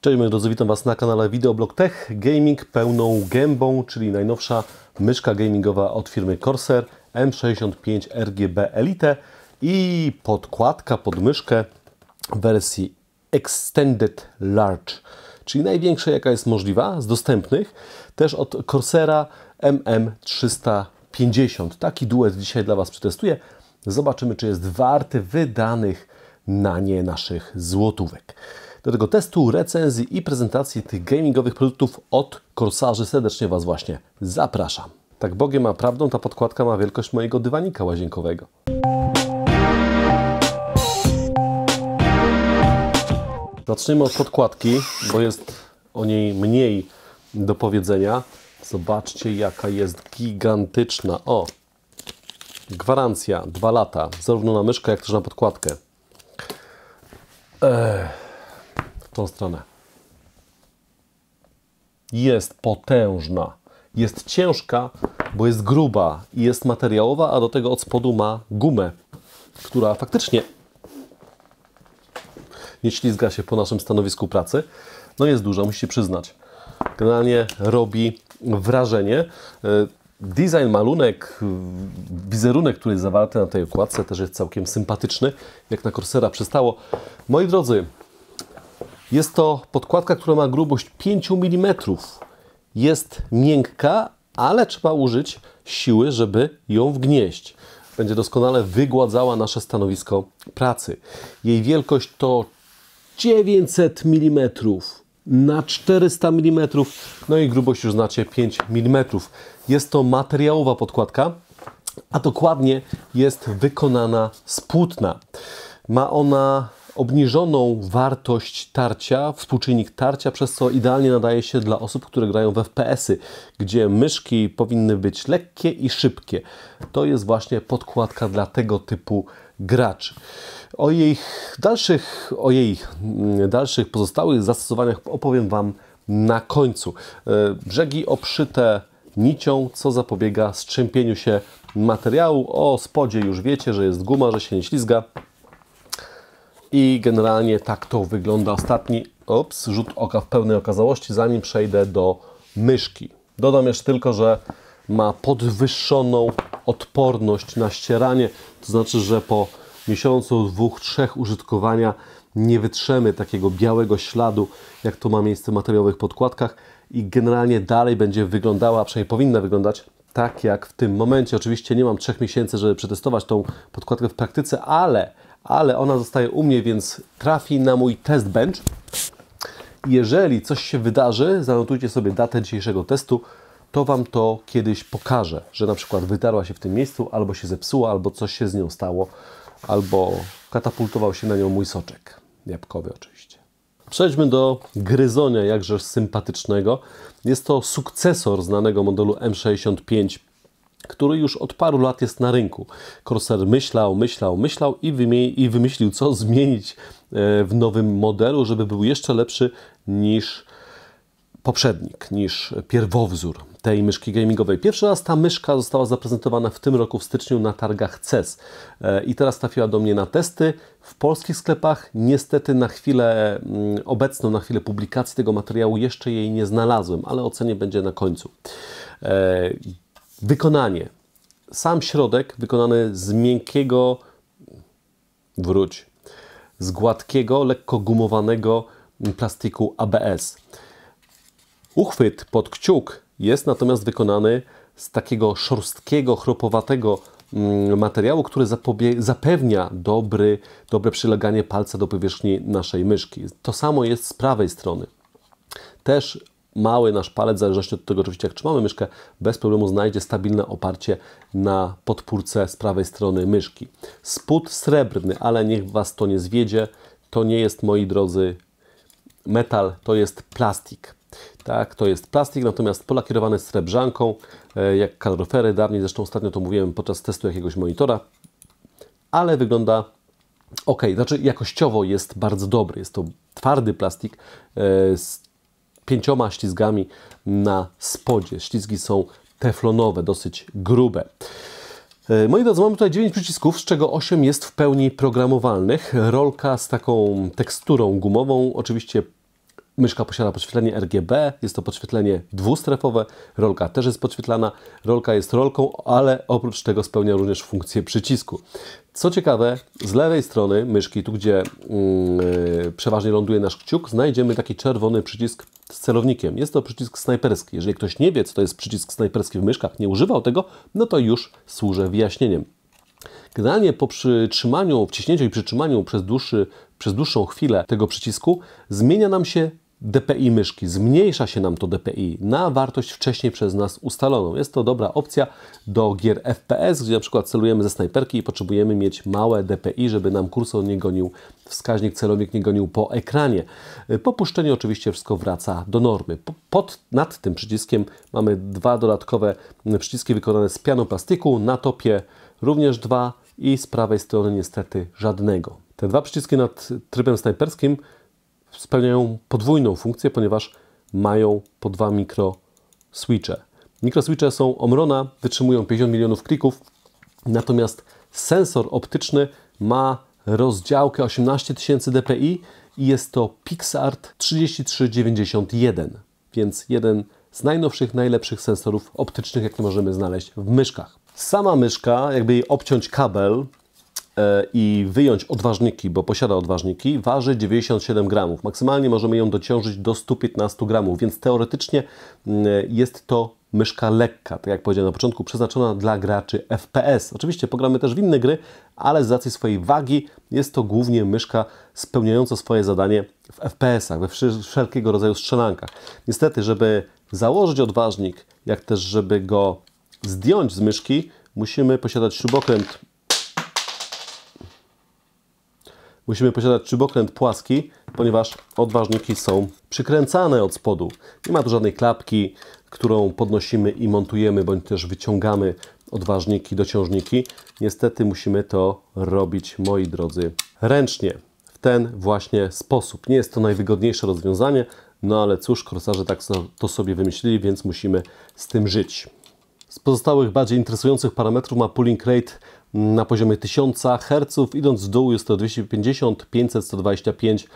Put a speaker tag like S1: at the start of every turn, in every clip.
S1: Cześć moi drodzy, witam Was na kanale Videoblog Tech. Gaming pełną gębą, czyli najnowsza myszka gamingowa od firmy Corsair M65 RGB Elite i podkładka pod myszkę wersji Extended Large, czyli największa jaka jest możliwa z dostępnych, też od Corsera MM350. Taki duet dzisiaj dla Was przetestuję. Zobaczymy, czy jest warty wydanych na nie naszych złotówek do tego testu, recenzji i prezentacji tych gamingowych produktów od Corsarzy. Serdecznie Was właśnie zapraszam. Tak Bogiem ma prawdą ta podkładka ma wielkość mojego dywanika łazienkowego. Zacznijmy od podkładki, bo jest o niej mniej do powiedzenia. Zobaczcie jaka jest gigantyczna. O! Gwarancja dwa lata, zarówno na myszkę jak też na podkładkę. Ech tą stronę. Jest potężna. Jest ciężka, bo jest gruba i jest materiałowa, a do tego od spodu ma gumę, która faktycznie nie ślizga się po naszym stanowisku pracy. No jest duża, musicie przyznać. Generalnie robi wrażenie. E, design, malunek, wizerunek, który jest zawarty na tej okładce też jest całkiem sympatyczny, jak na Corsera przystało. Moi drodzy, jest to podkładka, która ma grubość 5 mm. Jest miękka, ale trzeba użyć siły, żeby ją wgnieść. Będzie doskonale wygładzała nasze stanowisko pracy. Jej wielkość to 900 mm na 400 mm, no i grubość już znacie 5 mm. Jest to materiałowa podkładka, a dokładnie jest wykonana z płótna. Ma ona obniżoną wartość tarcia, współczynnik tarcia, przez co idealnie nadaje się dla osób, które grają w FPS-y, gdzie myszki powinny być lekkie i szybkie. To jest właśnie podkładka dla tego typu graczy. O jej dalszych, o jej mm, dalszych pozostałych zastosowaniach opowiem Wam na końcu. E, brzegi obszyte nicią, co zapobiega strzępieniu się materiału. O spodzie już wiecie, że jest guma, że się nie ślizga. I generalnie tak to wygląda ostatni ups, rzut oka w pełnej okazałości, zanim przejdę do myszki. Dodam jeszcze tylko, że ma podwyższoną odporność na ścieranie, to znaczy, że po miesiącu, dwóch, trzech użytkowania nie wytrzemy takiego białego śladu, jak to ma miejsce w materiałowych podkładkach i generalnie dalej będzie wyglądała, a przynajmniej powinna wyglądać tak jak w tym momencie. Oczywiście nie mam trzech miesięcy, żeby przetestować tą podkładkę w praktyce, ale ale ona zostaje u mnie, więc trafi na mój test bench. Jeżeli coś się wydarzy, zanotujcie sobie datę dzisiejszego testu, to Wam to kiedyś pokażę, że na przykład wydarła się w tym miejscu, albo się zepsuła, albo coś się z nią stało, albo katapultował się na nią mój soczek. Jabłkowy oczywiście. Przejdźmy do gryzonia, jakże sympatycznego. Jest to sukcesor znanego modelu M65 który już od paru lat jest na rynku. Corsair myślał, myślał, myślał i, i wymyślił, co zmienić e, w nowym modelu, żeby był jeszcze lepszy niż poprzednik, niż pierwowzór tej myszki gamingowej. Pierwszy raz ta myszka została zaprezentowana w tym roku w styczniu na targach CES e, i teraz trafiła do mnie na testy. W polskich sklepach niestety na chwilę mm, obecną, na chwilę publikacji tego materiału jeszcze jej nie znalazłem, ale ocenie będzie na końcu. E, Wykonanie. Sam środek wykonany z miękkiego, wróć, z gładkiego, lekko gumowanego plastiku ABS. Uchwyt pod kciuk jest natomiast wykonany z takiego szorstkiego, chropowatego mm, materiału, który zapewnia dobry, dobre przyleganie palca do powierzchni naszej myszki. To samo jest z prawej strony. Też mały nasz palec, w zależności od tego oczywiście jak trzymamy myszkę, bez problemu znajdzie stabilne oparcie na podpórce z prawej strony myszki. Spód srebrny, ale niech Was to nie zwiedzie, to nie jest, moi drodzy, metal, to jest plastik. Tak, to jest plastik, natomiast polakierowany srebrzanką, e, jak kaloryfery, dawniej zresztą ostatnio to mówiłem podczas testu jakiegoś monitora, ale wygląda ok, znaczy jakościowo jest bardzo dobry. Jest to twardy plastik e, pięcioma ślizgami na spodzie. Ślizgi są teflonowe, dosyć grube. E, moi drodzy, mamy tutaj 9 przycisków, z czego 8 jest w pełni programowalnych. Rolka z taką teksturą gumową, oczywiście Myszka posiada podświetlenie RGB, jest to podświetlenie dwustrefowe, rolka też jest podświetlana, rolka jest rolką, ale oprócz tego spełnia również funkcję przycisku. Co ciekawe, z lewej strony myszki, tu gdzie yy, przeważnie ląduje nasz kciuk, znajdziemy taki czerwony przycisk z celownikiem. Jest to przycisk snajperski. Jeżeli ktoś nie wie, co to jest przycisk snajperski w myszkach, nie używał tego, no to już służę wyjaśnieniem. Generalnie po przytrzymaniu, wciśnięciu i przytrzymaniu przez, dłuższy, przez dłuższą chwilę tego przycisku zmienia nam się DPI myszki. Zmniejsza się nam to DPI na wartość wcześniej przez nas ustaloną. Jest to dobra opcja do gier FPS, gdzie na przykład celujemy ze snajperki i potrzebujemy mieć małe DPI, żeby nam kursor nie gonił, wskaźnik celownik nie gonił po ekranie. Po puszczeniu oczywiście wszystko wraca do normy. Pod, nad tym przyciskiem mamy dwa dodatkowe przyciski wykonane z pianoplastiku, na topie również dwa i z prawej strony niestety żadnego. Te dwa przyciski nad trybem snajperskim spełniają podwójną funkcję, ponieważ mają po dwa Mikro switche są omrona, wytrzymują 50 milionów klików, natomiast sensor optyczny ma rozdziałkę 18 000 dpi i jest to PixArt 3391, więc jeden z najnowszych, najlepszych sensorów optycznych, jakie możemy znaleźć w myszkach. Sama myszka, jakby jej obciąć kabel, E, i wyjąć odważniki, bo posiada odważniki, waży 97 gramów. Maksymalnie możemy ją dociążyć do 115 gramów, więc teoretycznie mm, jest to myszka lekka, tak jak powiedziałem na początku, przeznaczona dla graczy FPS. Oczywiście pogramy też w inne gry, ale z racji swojej wagi jest to głównie myszka spełniająca swoje zadanie w FPS-ach, we wszelkiego rodzaju strzelankach. Niestety, żeby założyć odważnik, jak też żeby go zdjąć z myszki, musimy posiadać śrubokręt Musimy posiadać szybokręt płaski, ponieważ odważniki są przykręcane od spodu. Nie ma tu żadnej klapki, którą podnosimy i montujemy, bądź też wyciągamy odważniki, do ciążniki. Niestety musimy to robić, moi drodzy, ręcznie, w ten właśnie sposób. Nie jest to najwygodniejsze rozwiązanie, no ale cóż, korsarze tak to sobie wymyślili, więc musimy z tym żyć. Z pozostałych bardziej interesujących parametrów ma pulling rate na poziomie 1000 Hz, idąc w dół jest to 250, 500, 125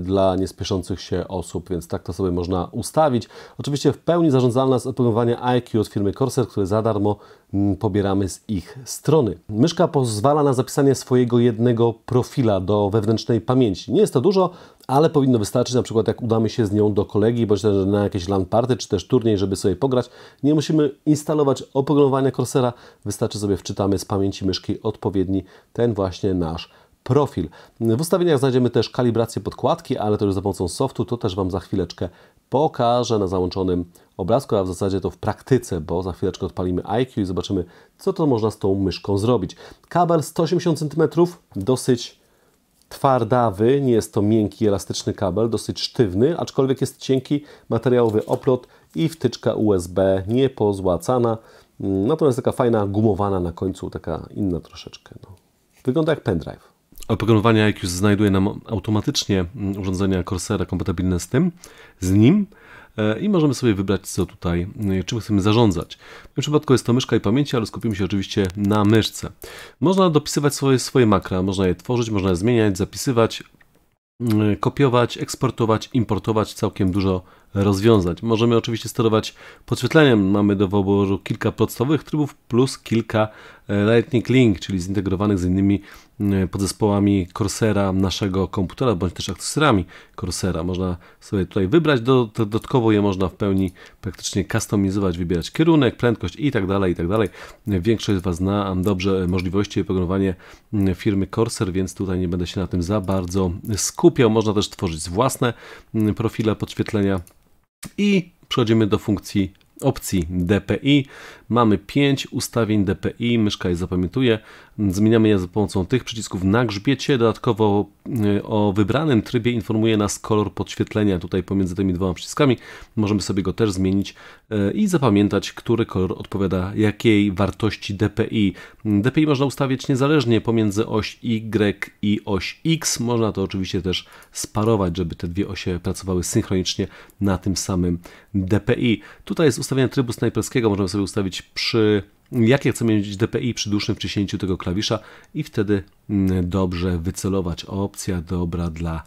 S1: dla niespieszących się osób, więc tak to sobie można ustawić. Oczywiście w pełni zarządzalna jest oprogramowanie IQ od firmy Corsair, które za darmo mm, pobieramy z ich strony. Myszka pozwala na zapisanie swojego jednego profila do wewnętrznej pamięci. Nie jest to dużo, ale powinno wystarczyć na przykład jak udamy się z nią do kolegi, bądź też na jakieś LAN party, czy też turniej, żeby sobie pograć. Nie musimy instalować oprogramowania Corsera, wystarczy sobie wczytamy z pamięci pamięci myszki odpowiedni ten właśnie nasz profil. W ustawieniach znajdziemy też kalibrację podkładki, ale to już za pomocą softu, to też Wam za chwileczkę pokażę na załączonym obrazku, a w zasadzie to w praktyce, bo za chwileczkę odpalimy IQ i zobaczymy, co to można z tą myszką zrobić. Kabel 180 cm, dosyć twardawy, nie jest to miękki, elastyczny kabel, dosyć sztywny, aczkolwiek jest cienki, materiałowy oplot i wtyczka USB niepozłacana. Natomiast taka fajna, gumowana na końcu, taka inna troszeczkę. No. Wygląda jak pendrive. Oprogramowanie już znajduje nam automatycznie mm, urządzenia Corsera kompatybilne z tym, z nim e, i możemy sobie wybrać, co tutaj, e, czym chcemy zarządzać. W tym przypadku jest to myszka i pamięci, ale skupimy się oczywiście na myszce. Można dopisywać swoje, swoje makra, można je tworzyć, można je zmieniać, zapisywać, mm, kopiować, eksportować, importować, całkiem dużo rozwiązać. Możemy oczywiście sterować podświetleniem. Mamy do wyboru kilka podstawowych trybów plus kilka e, Lightning Link, czyli zintegrowanych z innymi e, podzespołami Corsera naszego komputera, bądź też akcesorami Corsera. Można sobie tutaj wybrać, dodatkowo je można w pełni praktycznie customizować, wybierać kierunek, prędkość i tak dalej. Tak Większość z Was zna dobrze możliwości i programowanie mm, firmy Corsair, więc tutaj nie będę się na tym za bardzo skupiał. Można też tworzyć własne mm, profile podświetlenia i przechodzimy do funkcji opcji DPI. Mamy 5 ustawień DPI, myszka je zapamiętuje. Zmieniamy je za pomocą tych przycisków na grzbiecie. Dodatkowo y, o wybranym trybie informuje nas kolor podświetlenia tutaj pomiędzy tymi dwoma przyciskami. Możemy sobie go też zmienić y, i zapamiętać, który kolor odpowiada jakiej wartości DPI. DPI można ustawiać niezależnie pomiędzy oś Y i oś X. Można to oczywiście też sparować, żeby te dwie osie pracowały synchronicznie na tym samym DPI. Tutaj jest ustawienia trybu snajperskiego możemy sobie ustawić przy jakie chcemy mieć DPI przy dłuższym wciśnięciu tego klawisza i wtedy mm, dobrze wycelować. Opcja dobra dla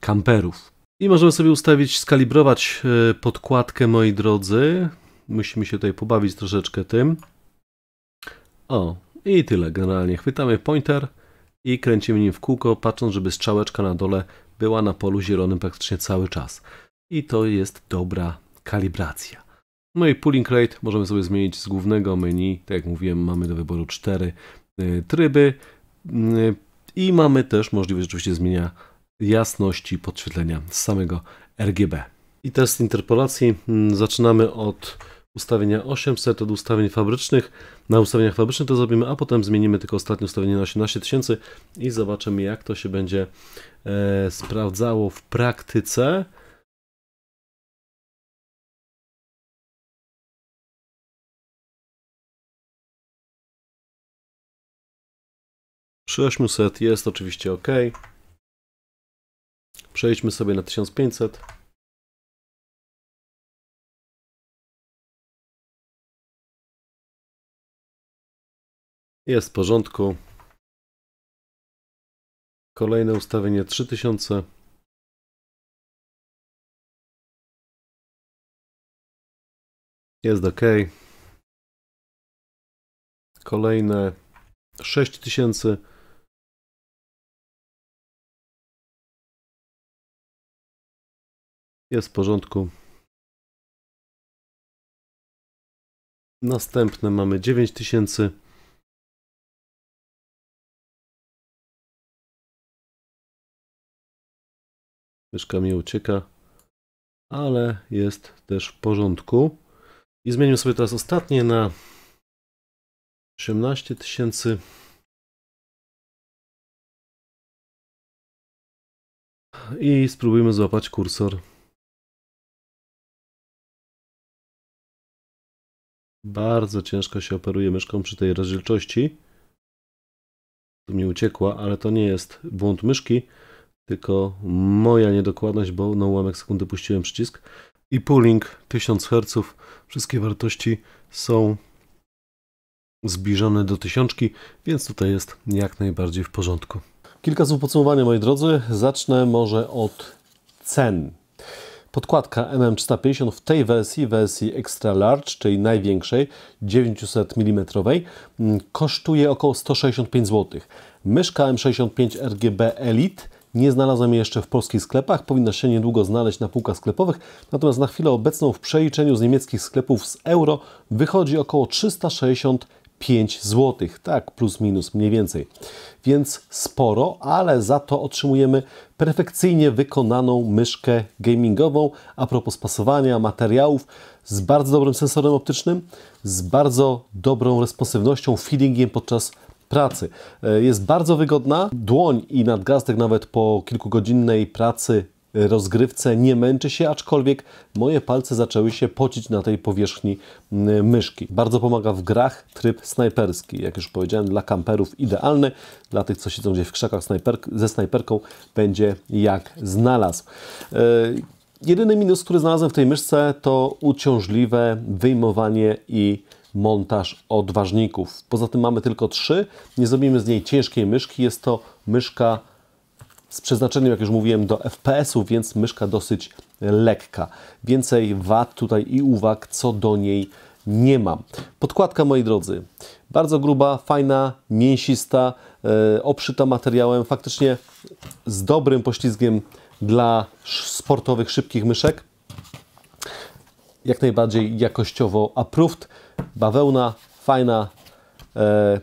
S1: kamperów. I możemy sobie ustawić, skalibrować e, podkładkę, moi drodzy. Musimy się tutaj pobawić troszeczkę tym. O, i tyle generalnie. Chwytamy pointer i kręcimy nim w kółko, patrząc, żeby strzałeczka na dole była na polu zielonym praktycznie cały czas. I to jest dobra kalibracja. No i pooling rate możemy sobie zmienić z głównego menu. Tak jak mówiłem, mamy do wyboru cztery e, tryby e, i mamy też możliwość oczywiście zmienia jasności podświetlenia z samego RGB. I test interpolacji mm, zaczynamy od ustawienia 800 od ustawień fabrycznych. Na ustawieniach fabrycznych to zrobimy, a potem zmienimy tylko ostatnie ustawienie na 18000 i
S2: zobaczymy jak to się będzie e, sprawdzało w praktyce. Przy 800 jest oczywiście ok. Przejdźmy sobie na 1500. Jest w porządku. Kolejne ustawienie 3000. Jest ok. Kolejne 6000. Jest w porządku. Następne mamy 9000. Myszka mi ucieka, ale jest też w porządku. I zmienimy sobie teraz ostatnie na 18000. tysięcy. I spróbujmy złapać kursor. Bardzo ciężko się operuje myszką przy tej rozdzielczości. Tu mi uciekła, ale to nie
S1: jest błąd myszki, tylko moja niedokładność, bo na ułamek sekundy puściłem przycisk. I pooling 1000 Hz, wszystkie wartości są zbliżone do tysiączki, więc tutaj jest jak najbardziej w porządku. Kilka słów podsumowania, moi drodzy. Zacznę może od cen. Podkładka MM350 w tej wersji, wersji extra large, czyli największej, 900 mm, kosztuje około 165 zł. Myszka M65 RGB Elite nie znalazłem jej jeszcze w polskich sklepach, powinna się niedługo znaleźć na półkach sklepowych, natomiast na chwilę obecną w przeliczeniu z niemieckich sklepów z euro wychodzi około 360 5 zł, tak, plus minus mniej więcej. Więc sporo, ale za to otrzymujemy perfekcyjnie wykonaną myszkę gamingową. A propos pasowania, materiałów, z bardzo dobrym sensorem optycznym, z bardzo dobrą responsywnością, feelingiem podczas pracy. E, jest bardzo wygodna. Dłoń i nadgarstek nawet po kilkugodzinnej pracy rozgrywce, nie męczy się, aczkolwiek moje palce zaczęły się pocić na tej powierzchni myszki. Bardzo pomaga w grach tryb snajperski, jak już powiedziałem, dla kamperów idealny, dla tych, co siedzą gdzieś w krzakach snajper ze snajperką, będzie jak znalazł. E, jedyny minus, który znalazłem w tej myszce, to uciążliwe wyjmowanie i montaż odważników. Poza tym mamy tylko trzy. Nie zrobimy z niej ciężkiej myszki. Jest to myszka z przeznaczeniem, jak już mówiłem, do FPS-u, więc myszka dosyć lekka. Więcej wad tutaj i uwag co do niej nie mam. Podkładka, moi drodzy, bardzo gruba, fajna, mięsista, e, obszyta materiałem, faktycznie z dobrym poślizgiem dla sportowych, szybkich myszek. Jak najbardziej jakościowo approved. Bawełna, fajna, e,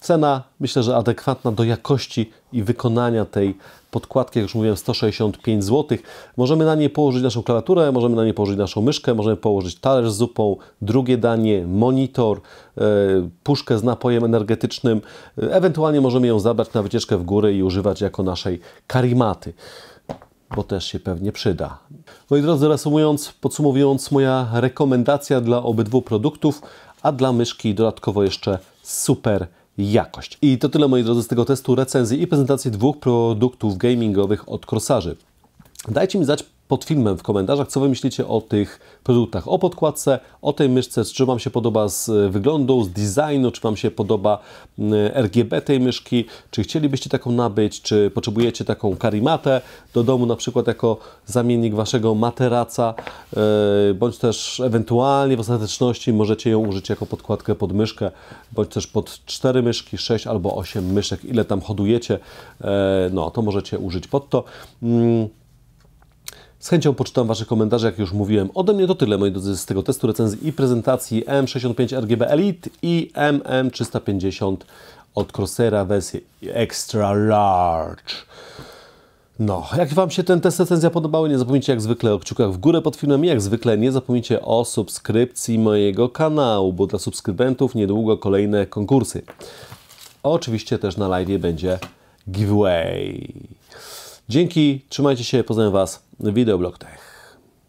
S1: Cena myślę, że adekwatna do jakości i wykonania tej podkładki, jak już mówiłem, 165 zł. Możemy na nie położyć naszą klawiaturę, możemy na nie położyć naszą myszkę, możemy położyć talerz z zupą, drugie danie, monitor, e, puszkę z napojem energetycznym. Ewentualnie możemy ją zabrać na wycieczkę w góry i używać jako naszej karimaty bo też się pewnie przyda. Moi drodzy, reasumując, podsumowując, moja rekomendacja dla obydwu produktów, a dla myszki dodatkowo jeszcze super jakość. I to tyle moi drodzy z tego testu recenzji i prezentacji dwóch produktów gamingowych od Corsarzy. Dajcie mi znać pod filmem w komentarzach, co Wy myślicie o tych produktach, o podkładce, o tej myszce, czy Wam się podoba z e, wyglądu, z designu, czy Wam się podoba mm, RGB tej myszki, czy chcielibyście taką nabyć, czy potrzebujecie taką karimatę do domu, na przykład jako zamiennik Waszego materaca, e, bądź też ewentualnie w ostateczności możecie ją użyć jako podkładkę pod myszkę, bądź też pod 4 myszki, 6 albo 8 myszek, ile tam hodujecie, e, no to możecie użyć pod to. Mm, z chęcią poczytam Wasze komentarze, jak już mówiłem. Ode mnie to tyle, moi drodzy, z tego testu recenzji i prezentacji M65 RGB Elite i MM350 od Crossera wersji Extra Large. No, jak Wam się ten test recenzja podobały, nie zapomnijcie jak zwykle o kciukach w górę pod filmem i jak zwykle nie zapomnijcie o subskrypcji mojego kanału, bo dla subskrybentów niedługo kolejne konkursy. Oczywiście też na live będzie
S2: giveaway. Dzięki, trzymajcie się, pozdrawiam Was, wideoblog tech.